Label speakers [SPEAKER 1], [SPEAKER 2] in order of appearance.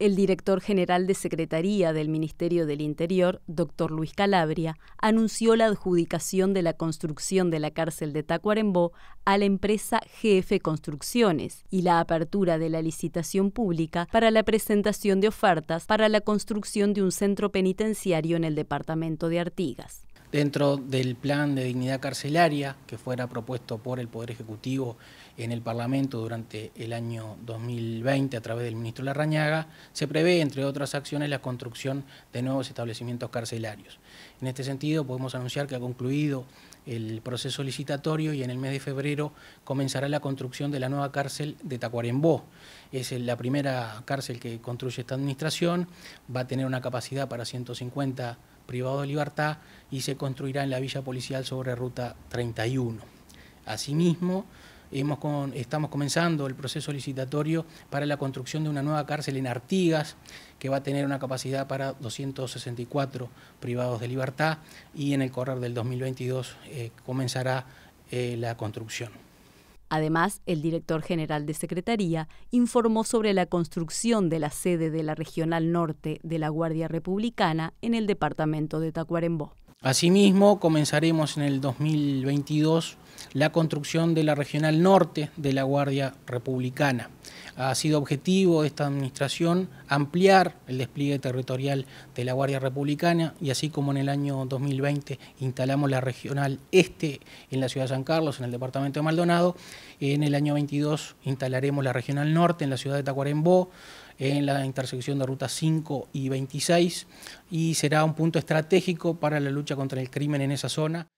[SPEAKER 1] El director general de Secretaría del Ministerio del Interior, doctor Luis Calabria, anunció la adjudicación de la construcción de la cárcel de Tacuarembó a la empresa GF Construcciones y la apertura de la licitación pública para la presentación de ofertas para la construcción de un centro penitenciario en el departamento de Artigas
[SPEAKER 2] dentro del plan de dignidad carcelaria que fuera propuesto por el Poder Ejecutivo en el Parlamento durante el año 2020 a través del ministro Larrañaga, se prevé, entre otras acciones, la construcción de nuevos establecimientos carcelarios. En este sentido, podemos anunciar que ha concluido el proceso licitatorio y en el mes de febrero comenzará la construcción de la nueva cárcel de Tacuarembó. Es la primera cárcel que construye esta administración, va a tener una capacidad para 150 privados de libertad y se construirá en la Villa Policial sobre Ruta 31. Asimismo, estamos comenzando el proceso licitatorio para la construcción de una nueva cárcel en Artigas, que va a tener una capacidad para 264 privados de libertad y en el correr del 2022 eh, comenzará eh, la construcción.
[SPEAKER 1] Además, el director general de Secretaría informó sobre la construcción de la sede de la Regional Norte de la Guardia Republicana en el departamento de Tacuarembó.
[SPEAKER 2] Asimismo, comenzaremos en el 2022 la construcción de la Regional Norte de la Guardia Republicana. Ha sido objetivo de esta administración ampliar el despliegue territorial de la Guardia Republicana y así como en el año 2020 instalamos la Regional Este en la ciudad de San Carlos, en el departamento de Maldonado, en el año 22 instalaremos la Regional Norte en la ciudad de Tacuarembó, en la intersección de rutas 5 y 26 y será un punto estratégico para la lucha contra el crimen en esa zona.